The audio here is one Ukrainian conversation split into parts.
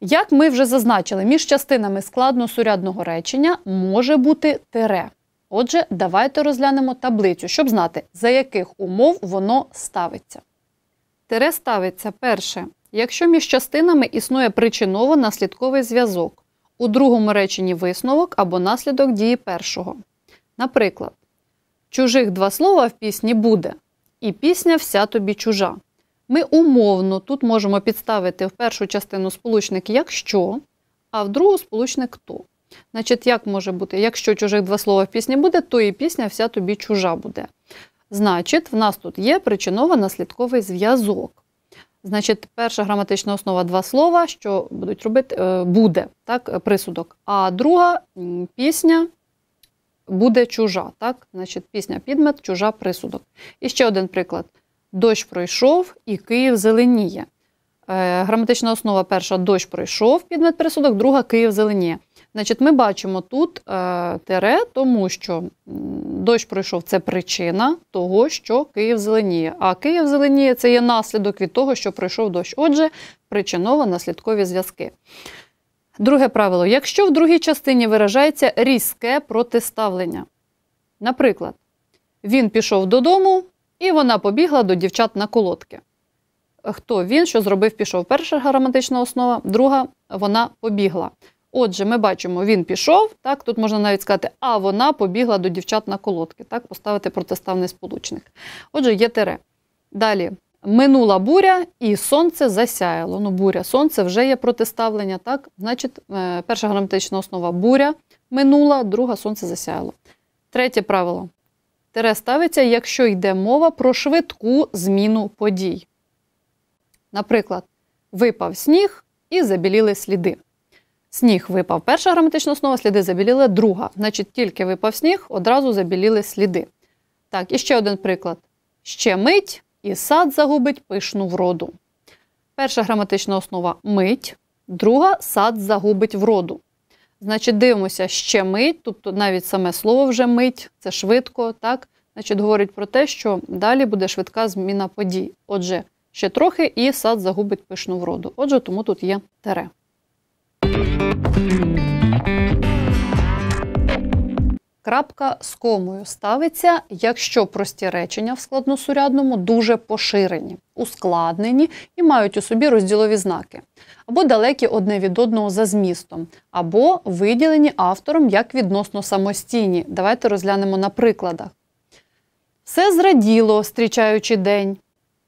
Як ми вже зазначили, між частинами складносурядного речення може бути тире. Отже, давайте розглянемо таблицю, щоб знати, за яких умов воно ставиться. Тире ставиться перше. Якщо між частинами існує причиново-наслідковий зв'язок, у другому реченні висновок або наслідок дії першого. Наприклад, чужих два слова в пісні буде, і пісня вся тобі чужа. Ми умовно тут можемо підставити в першу частину сполучник якщо, а в другу сполучник то. Значить, як може бути, якщо чужих два слова в пісні буде, то і пісня вся тобі чужа буде. Значить, в нас тут є причиново-наслідковий зв'язок. Значить, перша граматична основа два слова, що будуть робити, е, буде так, е, присудок. А друга пісня буде чужа. так, значить, Пісня підмет, чужа присудок. І ще один приклад дощ пройшов і Київ зеленіє. Е, граматична основа перша дощ пройшов підмет пересудок, друга Київ зеленіє. Значить, Ми бачимо тут е, тере, тому що дощ пройшов це причина того, що Київ зеленіє. А Київ зеленіє це є наслідок від того, що пройшов дощ. Отже, причиново-наслідкові зв'язки. Друге правило: якщо в другій частині виражається різке протиставлення. Наприклад, він пішов додому, і вона побігла до дівчат на колодки. Хто він, що зробив, пішов? Перша граматична основа, друга вона побігла. Отже, ми бачимо, він пішов. так, Тут можна навіть сказати, а вона побігла до дівчат на колодки. так, Поставити протиставний сполучник. Отже, є тере. Далі минула буря і сонце засяяло. Ну, буря, сонце вже є протиставлення. так, Значить, е, перша граматична основа буря минула, друга сонце засяяло. Третє правило тире ставиться, якщо йде мова про швидку зміну подій. Наприклад, випав сніг і забіліли сліди. Сніг випав перша граматична основа, сліди забіліли друга. Значить, тільки випав сніг, одразу забіліли сліди. Так, і ще один приклад. Ще мить і сад загубить пишну вроду. Перша граматична основа мить, друга сад загубить вроду. Значить, дивимося ще мить, тобто навіть саме слово вже мить, це швидко, так? Значить, говорить про те, що далі буде швидка зміна подій. Отже, ще трохи і сад загубить пишну вроду. Отже, тому тут є тере. Крапка з комою ставиться, якщо прості речення в складносурядному дуже поширені, ускладнені і мають у собі розділові знаки, або далекі одне від одного за змістом, або виділені автором як відносно самостійні. Давайте розглянемо на прикладах. Все зраділо, стрічаючи день,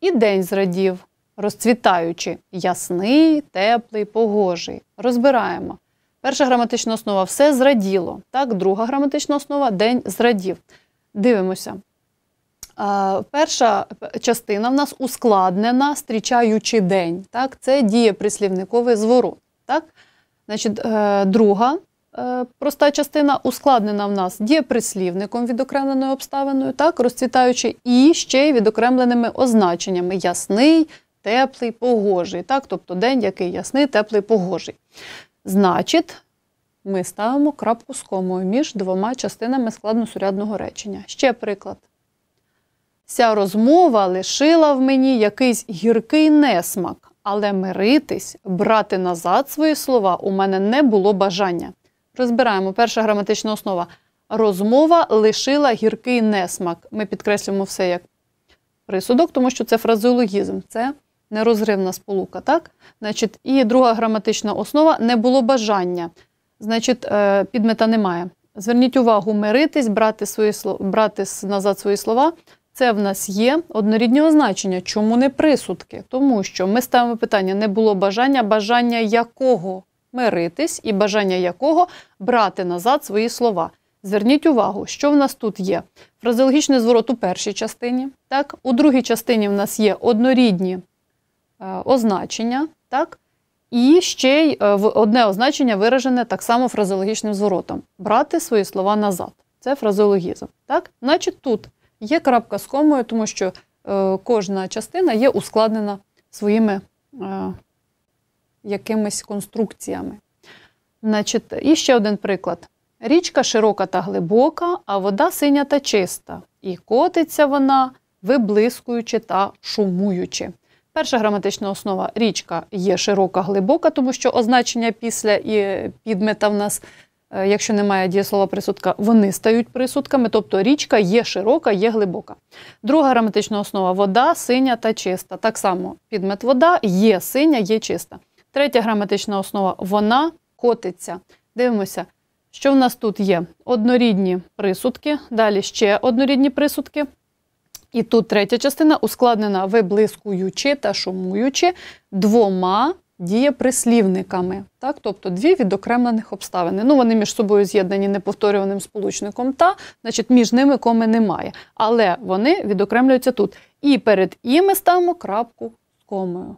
і день зрадів, розцвітаючи, ясний, теплий, погожий. Розбираємо. Перша граматична основа все зраділо. Так, Друга граматична основа день зрадів. Дивимося. Перша частина в нас ускладнена, стрічаючи день. Так? Це дієприслівниковий зворот. Так? Значить, е, Друга е, проста частина ускладнена в нас дієприслівником відокремленою обставиною, так? розцвітаючи і ще й відокремленими означеннями ясний, теплий, погожий. Так? Тобто день, який ясний, теплий, погожий. Значить, ми ставимо крапку з комою між двома частинами складносурядного речення. Ще приклад. Ця розмова лишила в мені якийсь гіркий несмак, але миритись, брати назад свої слова у мене не було бажання. Розбираємо перша граматична основа. Розмова лишила гіркий несмак. Ми підкреслюємо все як присудок, тому що це фразеологізм. Це нерозривна сполука, так? Значить, І друга граматична основа не було бажання. Значить, е, підмета немає. Зверніть увагу, миритись, брати свої брати назад свої слова. Це в нас є одноріднього значення. Чому не присудки? Тому що ми ставимо питання: не було бажання, бажання якого миритись і бажання якого брати назад свої слова. Зверніть увагу, що в нас тут є. Фразеологічний зворот у першій частині. Так? У другій частині в нас є однорідні Е, означення, так? і ще й е, одне означення виражене так само фразеологічним зворотом брати свої слова назад. Це фразеологізм. Так? Значить, тут є крапка з комою, тому що е, кожна частина є ускладнена своїми якимись конструкціями. Значить, І ще один приклад. Річка широка та глибока, а вода синя та чиста, і котиться вона, виблискуючи та шумуючи. Перша граматична основа річка є широка, глибока, тому що означення після і підмета в нас, е, якщо немає дієслова присудка, вони стають присудками, тобто річка є широка, є глибока. Друга граматична основа вода, синя та чиста. Так само підмет вода є синя, є чиста. Третя граматична основа вона котиться. Дивимося, що в нас тут є однорідні присудки, далі ще однорідні присудки. І тут третя частина ускладнена виблискуючи та шумуючи двома дієприслівниками, так, тобто дві відокремлених обставини. Ну, вони між собою з'єднані неповторюваним сполучником та, значить, між ними коми немає. Але вони відокремлюються тут. І перед і ми ставимо крапку з комою.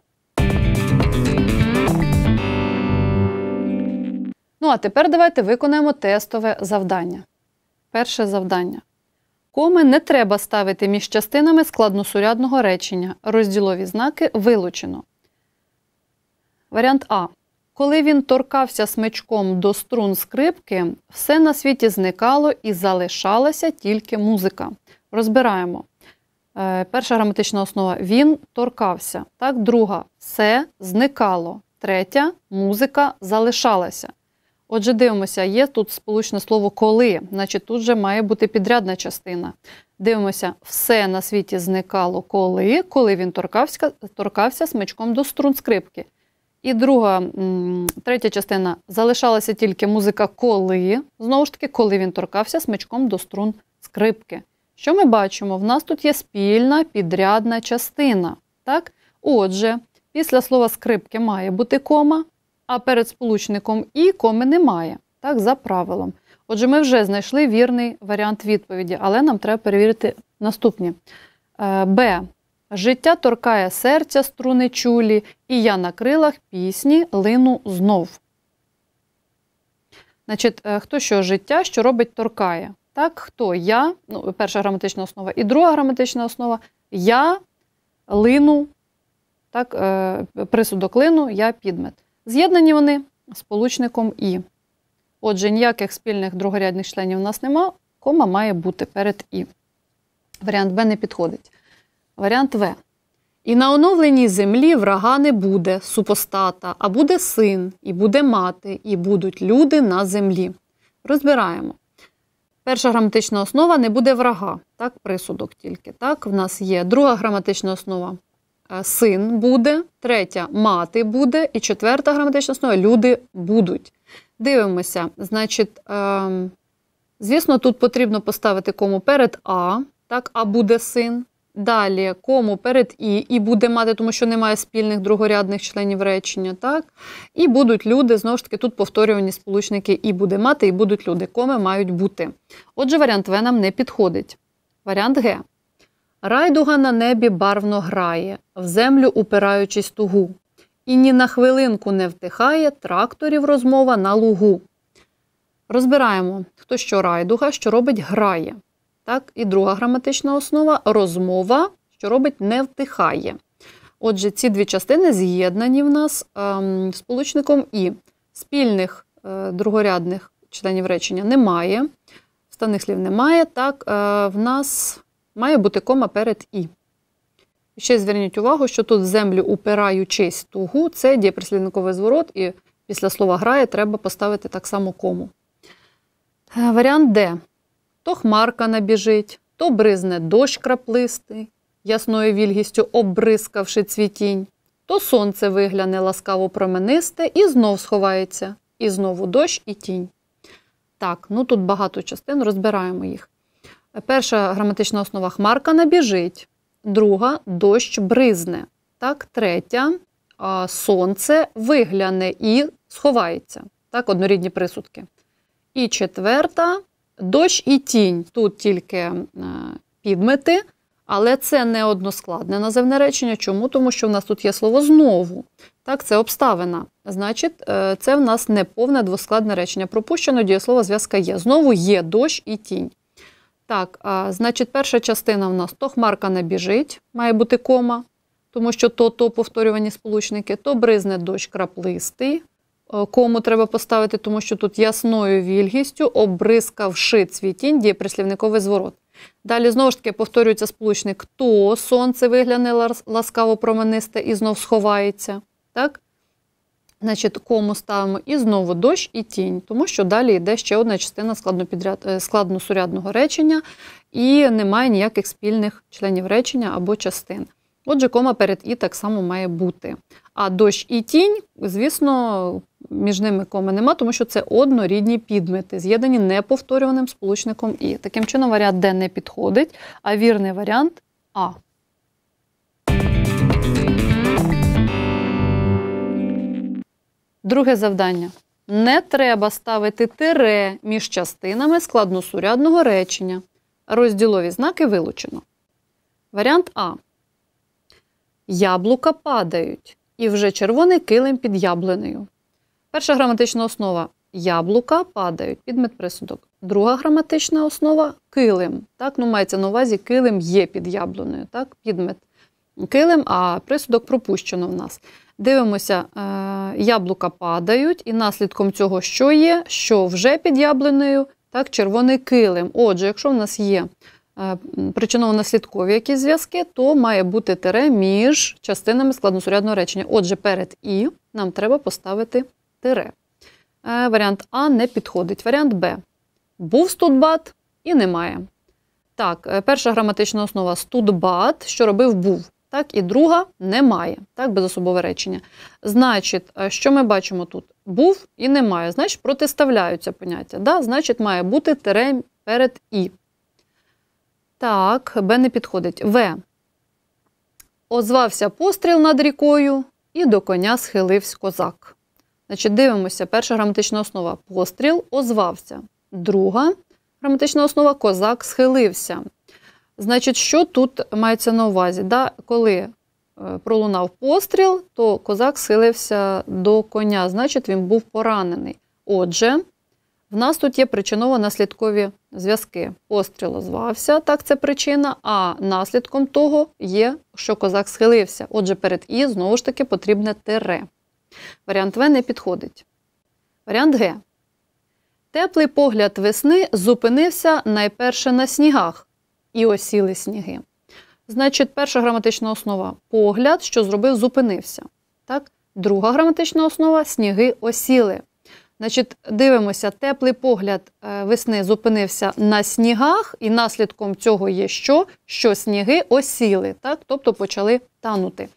Ну, а тепер давайте виконаємо тестове завдання. Перше завдання. Коми не треба ставити між частинами складносурядного речення. Розділові знаки вилучено. Варіант А. Коли він торкався смичком до струн скрипки, все на світі зникало і залишалася тільки музика. Розбираємо. Е, перша граматична основа він торкався. Так, Друга все зникало. Третя музика залишалася. Отже, дивимося, є тут сполучне слово коли, значить тут же має бути підрядна частина. Дивимося, все на світі зникало коли, коли він торкався торкався смичком до струн скрипки. І друга, третя частина залишалася тільки музика коли. Знову ж таки, коли він торкався смичком до струн скрипки. Що ми бачимо? В нас тут є спільна підрядна частина. Так? Отже, після слова скрипки має бути кома а перед сполучником і коми немає. Так, за правилом. Отже, ми вже знайшли вірний варіант відповіді, але нам треба перевірити наступні. Е, Б. Життя торкає серця струни чулі, і я на крилах пісні лину знов. Значить, е, хто що життя, що робить, торкає. Так, хто я, ну, перша граматична основа і друга граматична основа я лину, так, е, присудок лину, я підмет. З'єднані вони сполучником І. Отже, ніяких спільних другорядних членів у нас нема, кома має бути перед І. Варіант Б не підходить. Варіант В. І на оновленій землі врага не буде, супостата, а буде син, і буде мати, і будуть люди на землі. Розбираємо. Перша граматична основа не буде врага, так, присудок тільки. Так, в нас є друга граматична основа Е, син буде, третя мати буде, і четверта граматична основа люди будуть. Дивимося, значить, ем, звісно, тут потрібно поставити кому перед А, так, а буде син. Далі кому перед І, і буде мати, тому що немає спільних другорядних членів речення. так? І будуть люди, знову ж таки, тут повторювані сполучники і буде мати, і будуть люди. Коми мають бути. Отже, варіант В нам не підходить. Варіант Г. Райдуга на небі барвно грає, в землю упираючись тугу. І ні на хвилинку не втихає тракторів розмова на лугу. Розбираємо, хто що райдуга, що робить грає. Так, І друга граматична основа розмова, що робить не втихає. Отже, ці дві частини з'єднані в нас ем, сполучником І. Спільних е, другорядних членів речення немає, вставних слів немає. Так, е, в нас має бути кома перед І. Ще зверніть увагу, що тут землю упираючись тугу, це дієприслідниковий зворот, і після слова грає треба поставити так само кому. Е, варіант Д. То хмарка набіжить, то бризне дощ краплистий, ясною вільгістю оббризкавши цвітінь, то сонце вигляне ласкаво променисте і знов сховається, і знову дощ і тінь. Так, ну тут багато частин, розбираємо їх. Перша граматична основа хмарка набіжить, друга дощ бризне. Так, Третя сонце вигляне і сховається. Так, однорідні присудки. І четверта дощ і тінь. Тут тільки е, підмети, але це не односкладне називне речення. Чому? Тому що в нас тут є слово знову. Так, це обставина. Значить, е, це в нас неповне двоскладне речення. Пропущено дієслово зв'язка є. Знову є дощ і тінь. Так, а, значить, перша частина в нас то хмарка не біжить, має бути кома, тому що то то повторювані сполучники, то бризне дощ краплистий. Е, кому треба поставити, тому що тут ясною вільгістю, обрискавши цвітінь, діє прислівниковий зворот. Далі знову ж таки повторюється сполучник то сонце вигляне ласкаво променисте і знов сховається. Так? Значить, кому ставимо і знову дощ і тінь, тому що далі йде ще одна частина складносурядного е, речення, і немає ніяких спільних членів речення або частин. Отже, кома перед і так само має бути. А дощ і тінь, звісно, між ними коми нема, тому що це однорідні підмети, з'єднані неповторюваним сполучником і. Таким чином, варіант Д не підходить, а вірний варіант А. Друге завдання. Не треба ставити тире між частинами складносурядного речення. Розділові знаки вилучено. Варіант А. Яблука падають. І вже червоний килим під яблунею. Перша граматична основа яблука падають підмет присудок. Друга граматична основа килим. Так, ну мається на увазі килим є під яблуною. Так, підмет. Килим, а присудок пропущено в нас. Дивимося, е, яблука падають, і наслідком цього що є, що вже під яблуною, так, червоний килим. Отже, якщо в нас є е, причиново-наслідкові якісь зв'язки, то має бути тире між частинами складносурядного речення. Отже, перед І нам треба поставити тире. Е, варіант А не підходить. Варіант Б. Був студбат і немає. Так, перша граматична основа студбат, що робив був так, і друга немає, так, безособове речення. Значить, е, що ми бачимо тут? Був і немає, значить, протиставляються поняття. Да? Значить, має бути тире перед І. Так, Б не підходить. В. Озвався постріл над рікою, і до коня схилився козак. Значить, дивимося, перша граматична основа постріл озвався. Друга граматична основа козак схилився. Значить, що тут мається на увазі? Да? Коли е, пролунав постріл, то козак схилився до коня, значить, він був поранений. Отже, в нас тут є причиново-наслідкові зв'язки. Постріл озвався, так це причина, а наслідком того є, що козак схилився. Отже, перед І знову ж таки потрібне тире. Варіант В не підходить. Варіант Г. Теплий погляд весни зупинився найперше на снігах і осіли сніги. Значить, перша граматична основа погляд, що зробив, зупинився. Так? Друга граматична основа сніги осіли. Значить, Дивимося, теплий погляд е, весни зупинився на снігах, і наслідком цього є що? Що сніги осіли, так? тобто почали танути.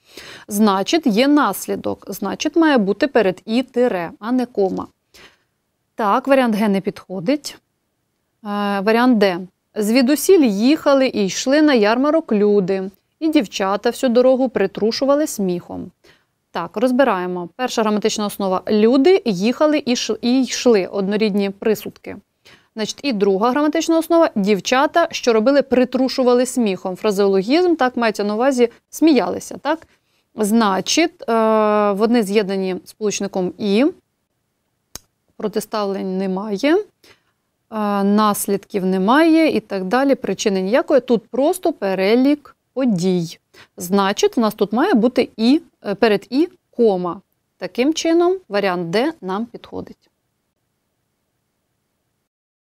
Значить, є наслідок. Значить, має бути перед і тире, а не кома. Так, варіант Г не підходить. Е, варіант Д. Звідусіль їхали і йшли на ярмарок люди, і дівчата всю дорогу притрушували сміхом. Так, розбираємо. Перша граматична основа люди їхали і йшли однорідні присудки. Значить, І друга граматична основа дівчата, що робили, притрушували сміхом. Фразеологізм, так, мається на увазі, сміялися. так? Значить, е, вони з'єднані сполучником І, протиставлень немає наслідків немає і так далі. Причини ніякої. Тут просто перелік подій. Значить, в нас тут має бути і е, перед і кома. Таким чином, варіант Д нам підходить.